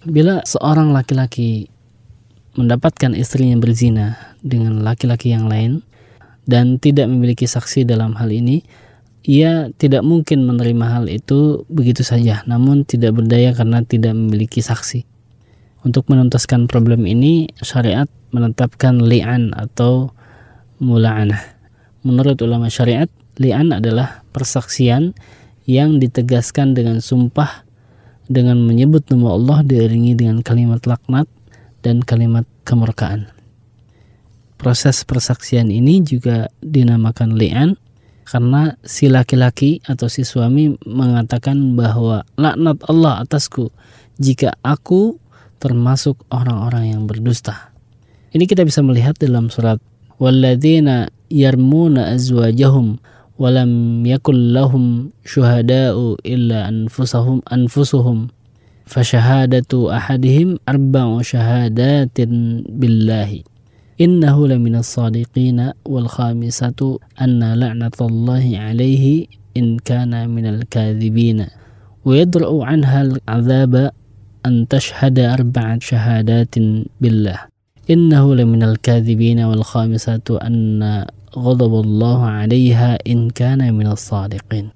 Bila seorang laki-laki mendapatkan istrinya berzina dengan laki-laki yang lain dan tidak memiliki saksi dalam hal ini, ia tidak mungkin menerima hal itu begitu saja, namun tidak berdaya karena tidak memiliki saksi. Untuk menuntaskan problem ini, syariat menetapkan li'an atau mula'anah. Menurut ulama syariat, li'an adalah persaksian yang ditegaskan dengan sumpah dengan menyebut nama Allah diiringi dengan kalimat laknat dan kalimat kemurkaan. Proses persaksian ini juga dinamakan li'an karena si laki-laki atau si suami mengatakan bahwa laknat Allah atasku jika aku termasuk orang-orang yang berdusta. Ini kita bisa melihat dalam surat Walladzina yarmuna azwajahum ولم يكن لهم شهداء إلا أنفسهم أنفسهم فشهادة أحدهم أربع شهادات بالله إنه لمن الصادقين والخامسة أن لعنة الله عليه إن كان من الكاذبين ويدرأ عنها العذاب أن تشهد أربع شهادات بالله إنه لمن الكاذبين والخامسة أن 'alaiha in kana minas sadiqin.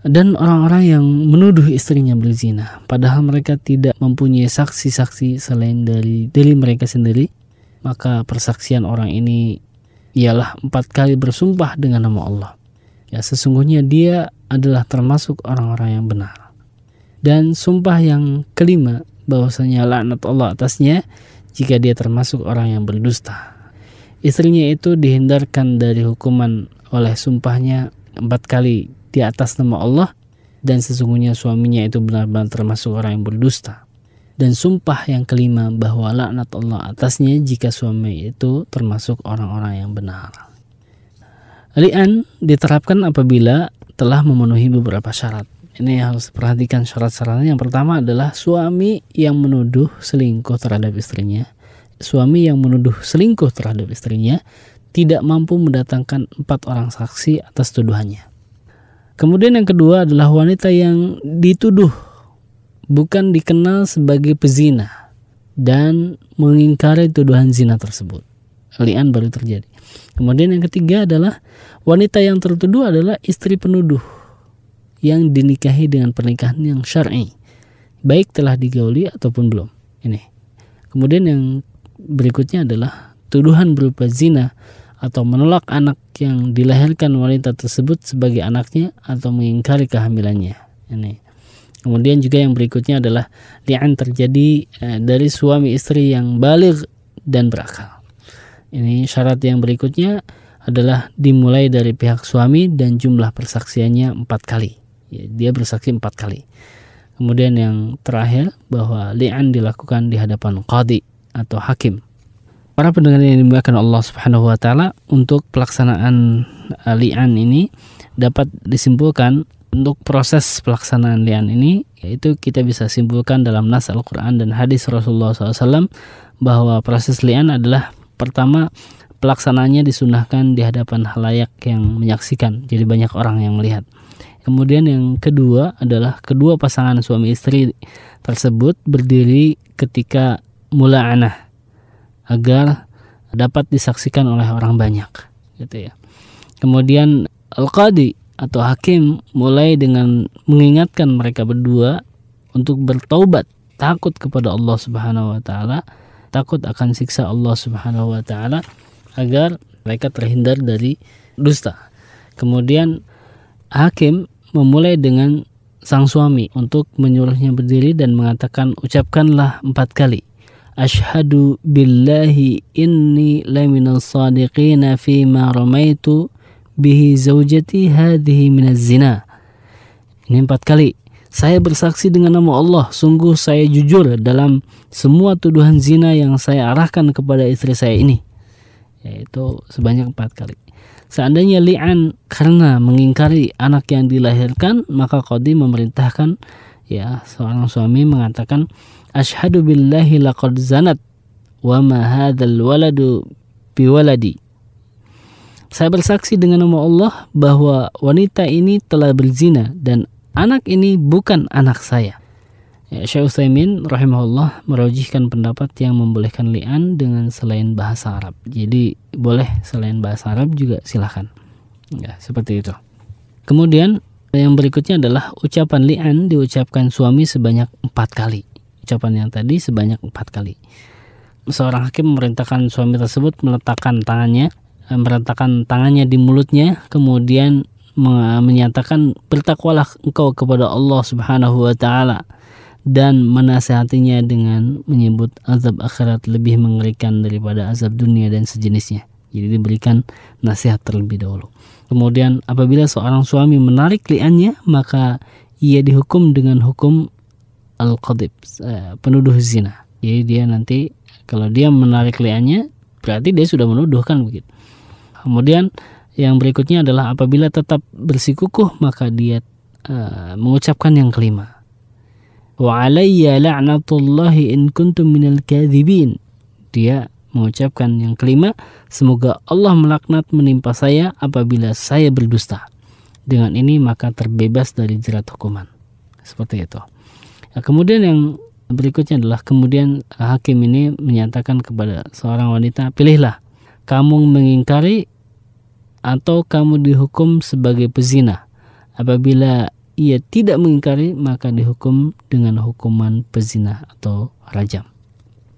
Dan orang-orang yang menuduh istrinya berzina padahal mereka tidak mempunyai saksi-saksi selain dari diri mereka sendiri, maka persaksian orang ini ialah empat kali bersumpah dengan nama Allah. Ya sesungguhnya dia adalah termasuk orang-orang yang benar. Dan sumpah yang kelima bahwasanya laknat Allah atasnya jika dia termasuk orang yang berdusta. Istrinya itu dihindarkan dari hukuman oleh sumpahnya empat kali di atas nama Allah dan sesungguhnya suaminya itu benar-benar termasuk orang yang berdusta. Dan sumpah yang kelima bahwa laknat Allah atasnya jika suami itu termasuk orang-orang yang benar. Li'an diterapkan apabila telah memenuhi beberapa syarat. Ini harus perhatikan syarat-syaratnya. Yang pertama adalah suami yang menuduh selingkuh terhadap istrinya suami yang menuduh selingkuh terhadap istrinya tidak mampu mendatangkan empat orang saksi atas tuduhannya. Kemudian yang kedua adalah wanita yang dituduh bukan dikenal sebagai pezina dan mengingkari tuduhan zina tersebut. Lian baru terjadi. Kemudian yang ketiga adalah wanita yang tertuduh adalah istri penuduh yang dinikahi dengan pernikahan yang syar'i, baik telah digauli ataupun belum. Ini. Kemudian yang berikutnya adalah tuduhan berupa zina atau menolak anak yang dilahirkan wanita tersebut sebagai anaknya atau mengingkari kehamilannya. Ini. Kemudian juga yang berikutnya adalah li'an terjadi eh, dari suami istri yang balik dan berakal. Ini syarat yang berikutnya adalah dimulai dari pihak suami dan jumlah persaksiannya empat kali. Ya, dia bersaksi empat kali. Kemudian yang terakhir bahwa li'an dilakukan di hadapan qadi atau hakim. Para pendengar yang dimuliakan Allah Subhanahu wa taala, untuk pelaksanaan eh, li'an ini dapat disimpulkan untuk proses pelaksanaan li'an ini yaitu kita bisa simpulkan dalam nas Al-Qur'an dan hadis Rasulullah SAW bahwa proses li'an adalah pertama pelaksanaannya disunahkan di hadapan halayak yang menyaksikan jadi banyak orang yang melihat kemudian yang kedua adalah kedua pasangan suami istri tersebut berdiri ketika mula'anah agar dapat disaksikan oleh orang banyak gitu ya. Kemudian al-qadi atau hakim mulai dengan mengingatkan mereka berdua untuk bertaubat, takut kepada Allah Subhanahu wa taala, takut akan siksa Allah Subhanahu wa taala agar mereka terhindar dari dusta. Kemudian hakim memulai dengan sang suami untuk menyuruhnya berdiri dan mengatakan ucapkanlah empat kali أشهد بالله إني لمن الصادقين فيما رميت به زوجتي هذه من الزنا ini empat kali saya bersaksi dengan nama Allah sungguh saya jujur dalam semua tuduhan zina yang saya arahkan kepada istri saya ini yaitu sebanyak empat kali seandainya li'an karena mengingkari anak yang dilahirkan maka Qadi memerintahkan ya seorang suami mengatakan Ashhadu billahi laqad zanat wa ma hadzal waladu biwaladi. Saya bersaksi dengan nama Allah bahwa wanita ini telah berzina dan anak ini bukan anak saya. Ya, Syekh Utsaimin rahimahullah merujukkan pendapat yang membolehkan li'an dengan selain bahasa Arab. Jadi boleh selain bahasa Arab juga silahkan. Ya, seperti itu. Kemudian yang berikutnya adalah ucapan li'an diucapkan suami sebanyak empat kali ucapan yang tadi sebanyak empat kali. Seorang hakim memerintahkan suami tersebut meletakkan tangannya, eh, meletakkan tangannya di mulutnya, kemudian menyatakan bertakwalah engkau kepada Allah Subhanahu wa taala dan menasehatinya dengan menyebut azab akhirat lebih mengerikan daripada azab dunia dan sejenisnya. Jadi diberikan nasihat terlebih dahulu. Kemudian apabila seorang suami menarik liannya maka ia dihukum dengan hukum al-qadib, uh, eh, penuduh zina. Jadi dia nanti kalau dia menarik liannya berarti dia sudah menuduhkan begitu. Kemudian yang berikutnya adalah apabila tetap bersikukuh maka dia uh, mengucapkan yang kelima. Wa alayya la'natullahi in kuntum minal kadhibin. Dia mengucapkan yang kelima, semoga Allah melaknat menimpa saya apabila saya berdusta. Dengan ini maka terbebas dari jerat hukuman. Seperti itu. Nah, kemudian yang berikutnya adalah kemudian hakim ini menyatakan kepada seorang wanita, pilihlah kamu mengingkari atau kamu dihukum sebagai pezina. Apabila ia tidak mengingkari maka dihukum dengan hukuman pezina atau rajam.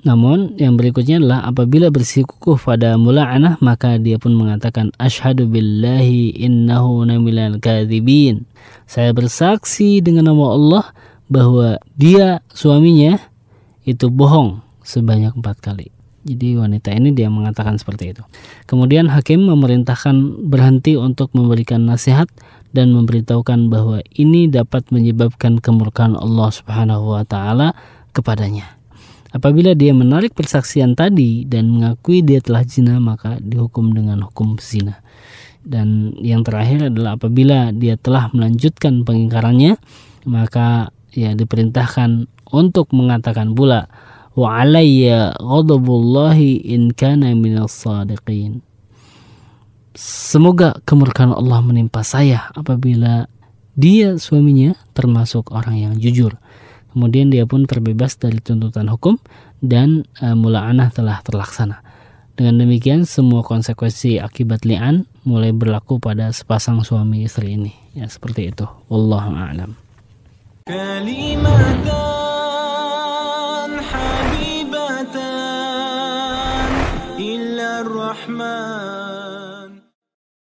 Namun yang berikutnya adalah apabila bersikukuh pada mula mula'anah maka dia pun mengatakan asyhadu billahi innahu minal kadhibin. Saya bersaksi dengan nama Allah bahwa dia suaminya itu bohong sebanyak empat kali. Jadi wanita ini dia mengatakan seperti itu. Kemudian hakim memerintahkan berhenti untuk memberikan nasihat dan memberitahukan bahwa ini dapat menyebabkan kemurkaan Allah Subhanahu wa taala kepadanya. Apabila dia menarik persaksian tadi dan mengakui dia telah zina maka dihukum dengan hukum zina. Dan yang terakhir adalah apabila dia telah melanjutkan pengingkarannya maka ya diperintahkan untuk mengatakan pula wa alayya ghadabullahi in kana minas sadiqin semoga kemurkaan Allah menimpa saya apabila dia suaminya termasuk orang yang jujur. Kemudian dia pun terbebas dari tuntutan hukum dan e, mulaanah telah terlaksana. Dengan demikian semua konsekuensi akibat li'an mulai berlaku pada sepasang suami istri ini. Ya seperti itu. Wallahu a'lam. كلمتان حبيبتان إلا الرحمن